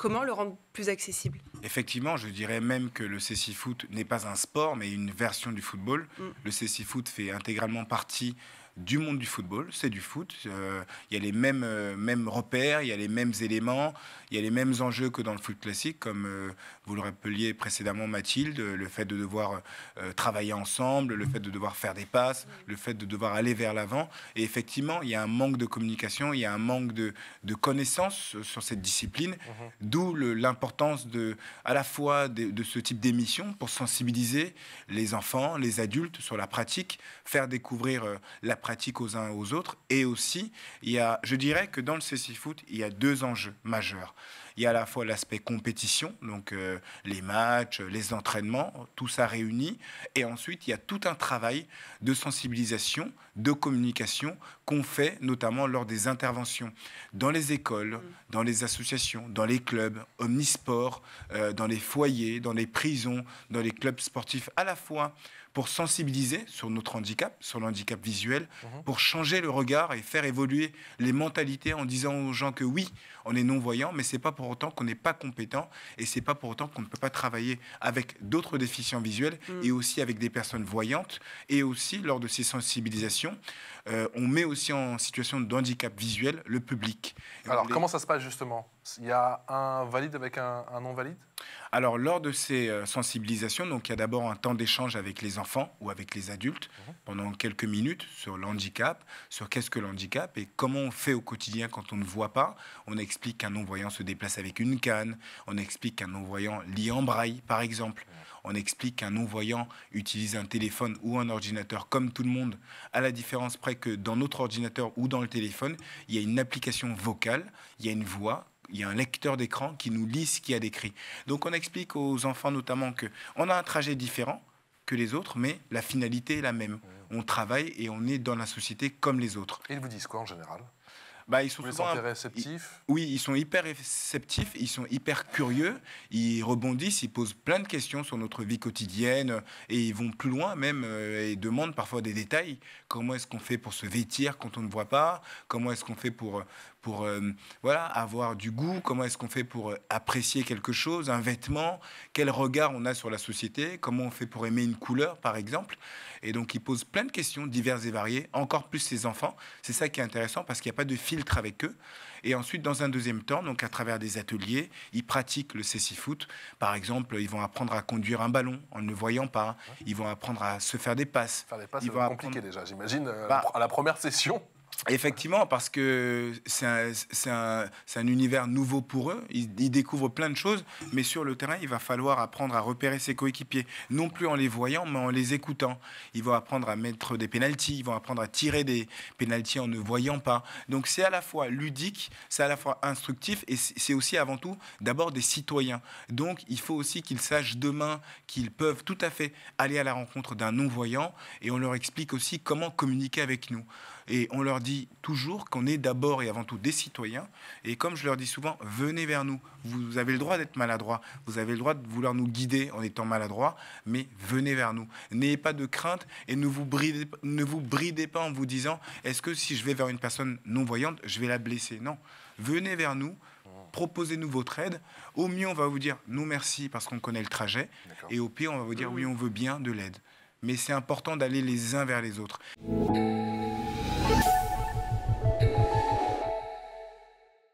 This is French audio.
Comment le rendre plus accessible Effectivement, je dirais même que le CC Foot n'est pas un sport, mais une version du football. Mm. Le CC Foot fait intégralement partie du monde du football, c'est du foot. Euh, il y a les mêmes, euh, mêmes repères, il y a les mêmes éléments, il y a les mêmes enjeux que dans le foot classique, comme euh, vous le rappeliez précédemment, Mathilde, le fait de devoir travailler ensemble, le fait de devoir faire des passes, le fait de devoir aller vers l'avant. Et effectivement, il y a un manque de communication, il y a un manque de, de connaissances sur cette discipline, d'où l'importance de, à la fois de, de ce type d'émission pour sensibiliser les enfants, les adultes sur la pratique, faire découvrir la pratique aux uns et aux autres. Et aussi, il y a, je dirais que dans le CC Foot, il y a deux enjeux majeurs. Il y a à la fois l'aspect compétition, donc euh, les matchs, les entraînements, tout ça réuni. Et ensuite, il y a tout un travail de sensibilisation, de communication qu'on fait notamment lors des interventions dans les écoles, mm. dans les associations, dans les clubs, omnisports, euh, dans les foyers, dans les prisons, dans les clubs sportifs, à la fois pour sensibiliser sur notre handicap, sur l'handicap visuel, mhm. pour changer le regard et faire évoluer les mentalités en disant aux gens que oui, on est non-voyant, mais c'est pas pour autant qu'on n'est pas compétent et c'est pas pour autant qu'on ne peut pas travailler avec d'autres déficients visuels mm. et aussi avec des personnes voyantes. Et aussi, lors de ces sensibilisations, euh, on met aussi en situation de handicap visuel le public. Alors, comment ça se passe justement Il y a un valide avec un non-valide alors, lors de ces euh, sensibilisations, donc, il y a d'abord un temps d'échange avec les enfants ou avec les adultes mhm. pendant quelques minutes sur l'handicap, sur qu'est-ce que l'handicap et comment on fait au quotidien quand on ne voit pas. On explique qu'un non-voyant se déplace avec une canne, on explique qu'un non-voyant lit en braille, par exemple. On explique qu'un non-voyant utilise un téléphone ou un ordinateur comme tout le monde, à la différence près que dans notre ordinateur ou dans le téléphone, il y a une application vocale, il y a une voix il y a un lecteur d'écran qui nous lit ce qu'il y a décrit. Donc on explique aux enfants notamment que on a un trajet différent que les autres, mais la finalité est la même. Mmh. On travaille et on est dans la société comme les autres. Et ils vous disent quoi en général bah, ils sont très réceptifs Oui, ils sont hyper réceptifs, ils sont hyper curieux, ils rebondissent, ils posent plein de questions sur notre vie quotidienne et ils vont plus loin même euh, et demandent parfois des détails. Comment est-ce qu'on fait pour se vêtir quand on ne voit pas Comment est-ce qu'on fait pour, euh, pour euh, voilà, avoir du goût, comment est-ce qu'on fait pour euh, apprécier quelque chose, un vêtement, quel regard on a sur la société, comment on fait pour aimer une couleur, par exemple. Et donc, ils posent plein de questions diverses et variées, encore plus ces enfants. C'est ça qui est intéressant parce qu'il n'y a pas de filtre avec eux. Et ensuite, dans un deuxième temps, donc à travers des ateliers, ils pratiquent le cécifoot. Par exemple, ils vont apprendre à conduire un ballon en ne voyant pas. Ils vont apprendre à se faire des passes. Faire des passes, déjà, j'imagine, euh, bah à la première session. Effectivement, parce que c'est un, univers nouveau pour eux. Ils, découvrent plein de choses, mais sur le terrain, il va falloir apprendre à repérer ses coéquipiers, non plus en les voyant, mais en les écoutant. Ils vont apprendre à mettre des pénalties, ils vont apprendre à tirer des pénalties en ne voyant pas. Donc c'est à la fois ludique, c'est à la fois instructif, et c'est aussi avant tout d'abord des citoyens. Donc il faut aussi qu'ils sachent demain qu'ils peuvent tout à fait aller à la rencontre d'un non-voyant, et on leur explique aussi comment communiquer avec nous. Et on leur dit toujours qu'on est d'abord et avant tout des citoyens. Et comme je leur dis souvent, venez vers nous. Vous avez le droit d'être maladroit. Vous avez le droit de vouloir nous guider en étant maladroit. Mais venez vers nous. N'ayez pas de crainte et ne vous bridez, ne vous bridez pas en vous disant est-ce que si je vais vers une personne non-voyante, je vais la blesser Non. Venez vers nous proposez-nous votre aide. Au mieux, on va vous dire nous, merci parce qu'on connaît le trajet. Et au pire, on va vous dire oui, on veut bien de l'aide. Mais c'est important d'aller les uns vers les autres.